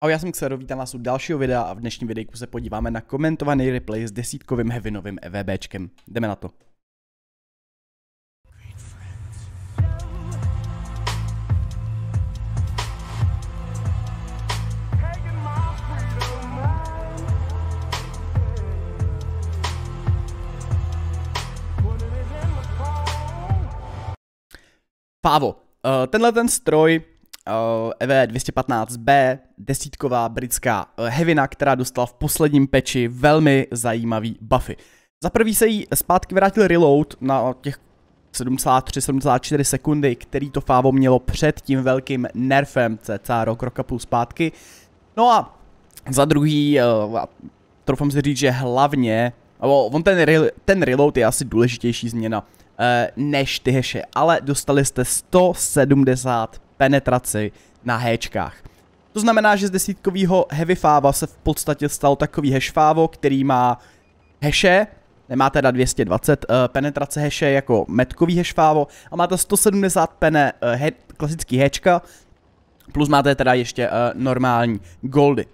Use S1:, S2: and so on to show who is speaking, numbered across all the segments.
S1: Ahoj, já jsem Xero, vítám vás u dalšího videa a v dnešním videjku se podíváme na komentovaný replay s desítkovým hevinovým EVBčkem. Jdeme na to. Pávo, eh, tenhle ten stroj Eh, EV215B, desítková britská eh, hevina, která dostala v posledním peči velmi zajímavý buffy. Za prvý se jí zpátky vrátil reload na těch 73-74 sekundy, který to fávo mělo před tím velkým nerfem cca rok, rok a půl zpátky. No a za druhý, eh, troufám si říct, že hlavně, on ten, re, ten reload je asi důležitější změna než ty heše, ale dostali jste 170 penetraci na héčkách. To znamená, že z desítkového heavy fáva se v podstatě stal takový hešfávo, který má heše, nemá teda 220 uh, eh, penetrace heše jako metkový hešfávo a máte 170 pene uh, he, klasický hečka, plus máte teda ještě uh, normální goldy.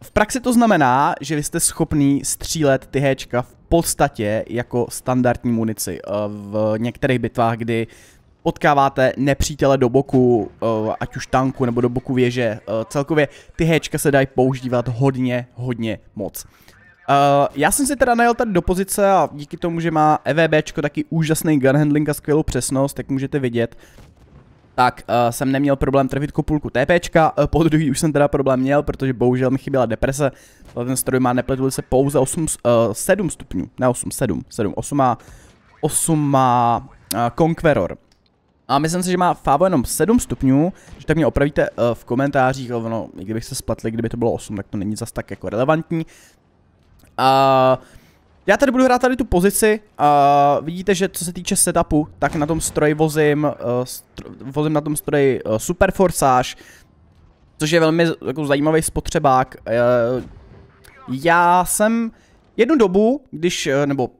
S1: V praxi to znamená, že vy jste schopný střílet ty hečka v podstatě jako standardní munici. V některých bitvách, kdy potkáváte nepřítele do boku, eh, ať už tanku nebo do boku věže. Eh, celkově ty héčka se dají používat hodně, hodně moc. Uh, já jsem si teda najel tady do pozice a díky tomu, že má EVBčko taky úžasný gun handling a skvělou přesnost, tak můžete vidět, tak uh, jsem neměl problém trvit kopulku TPčka, uh, po druhý už jsem teda problém měl, protože bohužel mi chyběla deprese, ten stroj má nepletul se pouze 8, uh, 7 stupňů, ne 8, 7, 7, 8 a 8 má uh, Conqueror, a myslím si, že má Fávo jenom 7 stupňů, že tak mě opravíte uh, v komentářích, ale ono, i kdybych se spletl, kdyby to bylo 8, tak to není zas tak jako relevantní. A uh, já tady budu hrát tady tu pozici a uh, vidíte, že co se týče setupu, tak na tom stroji vozím, uh, vozím na tom stroji uh, Super Forsage, což je velmi jako zajímavý spotřebák. Uh, já jsem jednu dobu, když, uh, nebo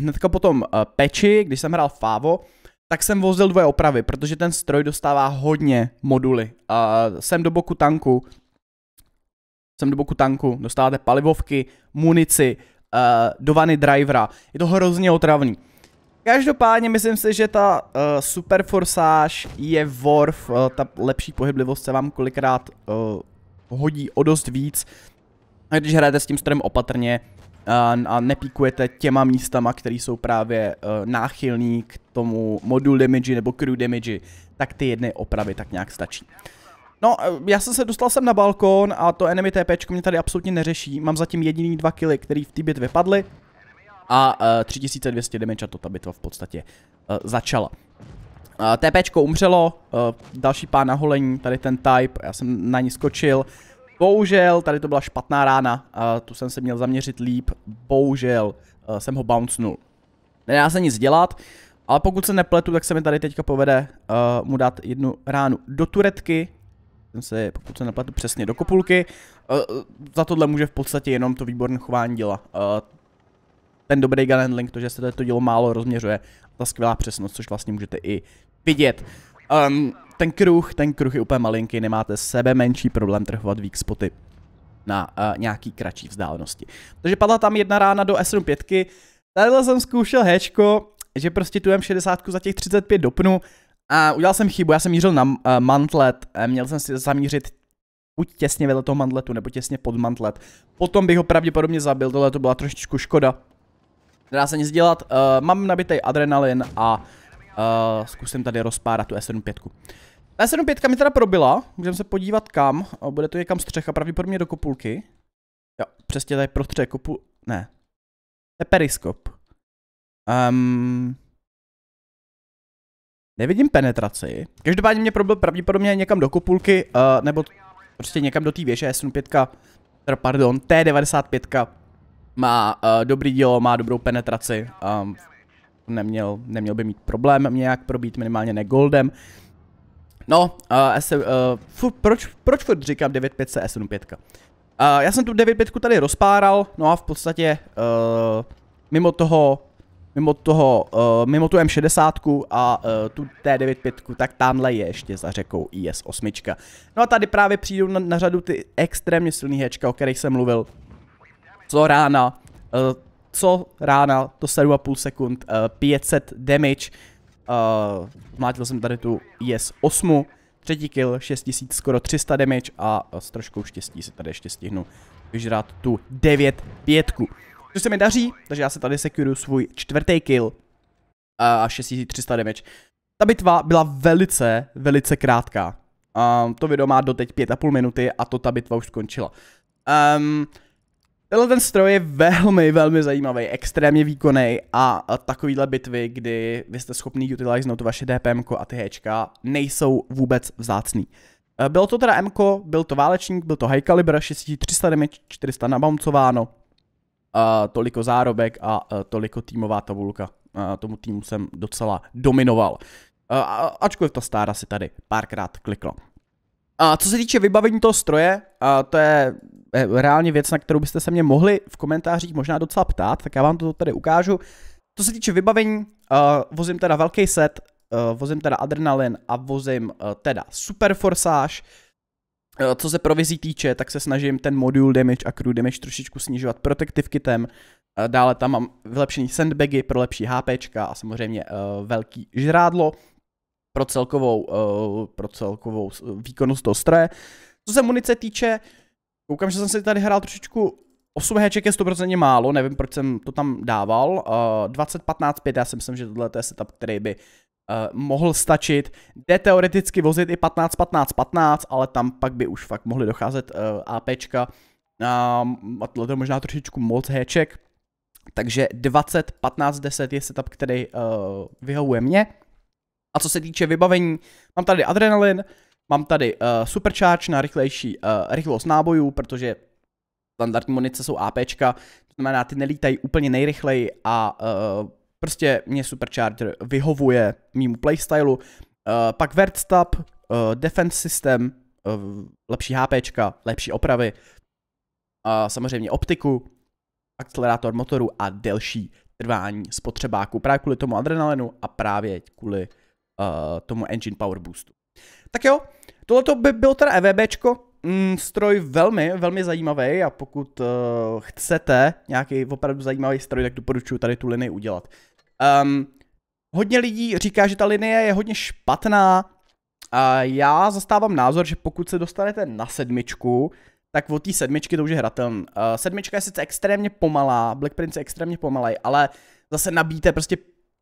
S1: hnedka potom uh, peči, když jsem hrál Favo, tak jsem vozil dvě opravy, protože ten stroj dostává hodně moduly. A jsem do boku tanku, jsem do boku tanku, dostáváte palivovky, munici, eh, do vany drivera. Je to hrozně otravný. Každopádně myslím si, že ta uh, Super Forsage je worth, uh, ta lepší pohyblivost se vám kolikrát uh, hodí o dost víc. A když hrajete s tím strojem opatrně, a nepíkujete těma místama, které jsou právě eh, náchylní k tomu modul damage nebo crew damage, tak ty jedny opravy tak nějak stačí. No, eh, já jsem se dostal sem na balkon a to enemy TP mě tady absolutně neřeší. Mám zatím jediný dva killy, který v té bitvě padly a uh, eh, 3200 damage a to ta bitva v podstatě uh, začala. Uh, TPčko umřelo, uh, další pán holení, tady ten type, já jsem na ní skočil, uh, Bohužel, tady to byla špatná rána, a tu jsem se měl zaměřit líp, bohužel eh, jsem ho bouncnul. Nedá se nic dělat, ale pokud se nepletu, tak se mi tady teďka povede uh, mu dát jednu ránu do turetky, jsem se, pokud se nepletu přesně, do kopulky. Uh, za tohle může v podstatě jenom to výborné chování děla. Uh, ten dobrý gun handling, to, že se to dělo málo rozměřuje, ta skvělá přesnost, což vlastně můžete i vidět. Um, ten kruh, ten kruh je úplně malinký, nemáte sebe menší problém trhovat weak spoty na uh, nějaký kratší vzdálenosti. Takže padla tam jedna rána do S75. Tady jsem zkoušel hečko, že prostě tu M60 za těch 35 dopnu a udělal jsem chybu, já jsem mířil na uh, mantlet, eh, měl jsem si zamířit buď těsně vedle toho mantletu, nebo těsně pod mantlet. Potom bych ho pravděpodobně zabil, tohle to byla trošičku škoda. Dá se nic dělat, uh, mám nabitý adrenalin a Uh, zkusím tady rozpárat tu S75. S75 mi teda probila, můžeme se podívat kam, eh, bude to někam střecha, pravděpodobně do kopulky. Jo, přesně tady prostře kopu, ne. To je periskop. Um, ehm, nevidím penetraci. Každopádně mě probil pravděpodobně někam do kopulky, uh, nebo prostě někam do té věže S75, teda pardon, T95 má uh, dobrý dílo, má dobrou penetraci. Um, neměl, neměl by mít problém nějak probít minimálně ne goldem. No, uh, se, uh, furt, proč, proč furt říkám 9.5 s 75 Uh, eh, já jsem tu 9.5 tady rozpáral, no a v podstatě uh, mimo toho, mimo toho, uh, mimo tu M60 a uh, tu T95, tak tamhle je ještě za řekou IS-8. No a tady právě přijdou na, na řadu ty extrémně silný hečka, o kterých jsem mluvil. Co rána, uh, co rána To 7,5 sekund, uh, eh, 500 damage, uh, mlátil jsem tady tu yes 8, třetí kill, 6000, skoro 300 damage a eh, s troškou štěstí se tady ještě stihnu vyžrát tu 9 pětku. Což se mi daří, takže já se tady sekuruju svůj čtvrtý kill a 6300 damage. Ta bitva byla velice, velice krátká. Um, to video má doteď 5,5 minuty a to ta bitva už skončila. Um, Tenhle ten stroj je velmi, velmi zajímavý, extrémně výkonný a takovýhle bitvy, kdy vy jste schopný utiliznout vaše DPM a ty Hčka, nejsou vůbec vzácný. E, bylo to teda MK, byl to válečník, byl to high caliber, 6300 damage, 400 nabouncováno, toliko zárobek a toliko týmová tabulka. A tomu týmu jsem docela dominoval. A, ačkoliv ta stára si tady párkrát klikla. A co se týče vybavení toho stroje, a to je Eh, reálně věc, na kterou byste se mě mohli v komentářích možná docela ptát, tak já vám to tady ukážu. To se týče vybavení, uh, vozím teda velký set, uh, vozím teda adrenalin a vozím uh, teda super forsáž. Uh, co se provizí týče, tak se snažím ten modul damage a crew damage trošičku snižovat protective kitem. Uh, dále tam mám vylepšený sandbagy pro lepší HP a samozřejmě uh, velký žrádlo pro celkovou, uh, pro celkovou výkonnost toho stroje. Co se munice týče, Koukám, že jsem si tady hrál trošičku 8 heček je 100% málo, nevím proč jsem to tam dával. Uh, 20, 15, 5, já si myslím, že tohle je setup, který by uh, mohl stačit. Jde teoreticky vozit i 15, 15, 15, ale tam pak by už fakt mohly docházet uh, eh, APčka. Um, ehm, a tohle je možná trošičku moc heček. Takže 20, 15, 10 je setup, který uh, vyhovuje mě. A co se týče vybavení, mám tady adrenalin, Mám tady uh, supercharge na rychlejší uh, rychlost nábojů, protože standardní munice jsou APčka, to znamená, ty nelítají úplně nejrychleji a uh, prostě mě supercharger vyhovuje mýmu playstylu. Uh, pak vertstab, uh, defense system, uh, lepší HPčka, lepší opravy, uh, samozřejmě optiku, akcelerátor motoru a delší trvání spotřebáku. Právě kvůli tomu adrenalinu a právě kvůli uh, tomu engine power boostu. Tak jo, tohle by bylo teda EVBčko, mm, stroj velmi, velmi zajímavý a pokud uh, chcete nějaký opravdu zajímavý stroj, tak doporučuji tady tu linii udělat. Um, hodně lidí říká, že ta linie je hodně špatná a já zastávám názor, že pokud se dostanete na sedmičku, tak od té sedmičky to už je hratelný. Uh, sedmička je sice extrémně pomalá, Black Prince je extrémně pomalý, ale zase nabíte prostě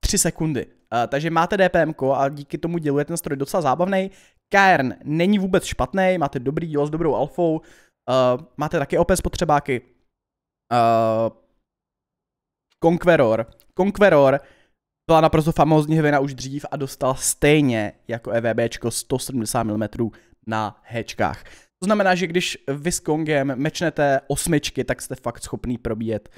S1: 3 sekundy. Eh, takže máte DPM a díky tomu děluje ten stroj docela zábavný. Cairn není vůbec špatný, máte dobrý dílo s dobrou alfou, uh, máte taky OP spotřebáky. Uh, eh, Conqueror. Conqueror byla naprosto famózní hvina už dřív a dostala stejně jako EVB 170 mm na hečkách. To znamená, že když vy s Kongem mečnete osmičky, tak jste fakt schopný probíjet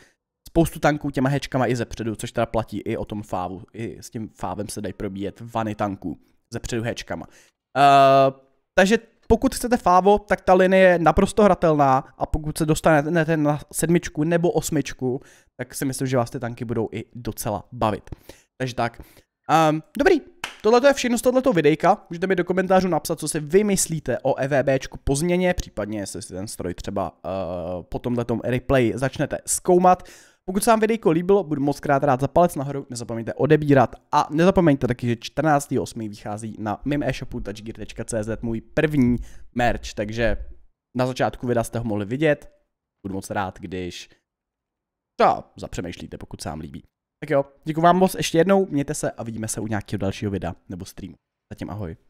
S1: spoustu tanků těma hečkama i zepředu, což teda platí i o tom fávu. I s tím fávem se dají probíjet vany tanků zepředu hečkama. Uh, takže pokud chcete fávo, tak ta linie je naprosto hratelná a pokud se dostanete na sedmičku nebo osmičku, tak si myslím, že vás ty tanky budou i docela bavit. Takže tak. Um, dobrý, tohle je všechno z tohoto videjka. Můžete mi do komentářů napsat, co si vy myslíte o EVBčku po změně, případně jestli si ten stroj třeba uh, po tomhle replay začnete zkoumat. Pokud se vám videjko líbilo, budu moc krát rád za palec nahoru, nezapomeňte odebírat a nezapomeňte taky, že 14.8. vychází na mém e-shopu touchgear.cz můj první merch, takže na začátku videa jste ho mohli vidět, budu moc rád, když to zapřemýšlíte, pokud se vám líbí. Tak jo, děkuji vám moc ještě jednou, mějte se a vidíme se u nějakého dalšího videa nebo streamu. Zatím ahoj.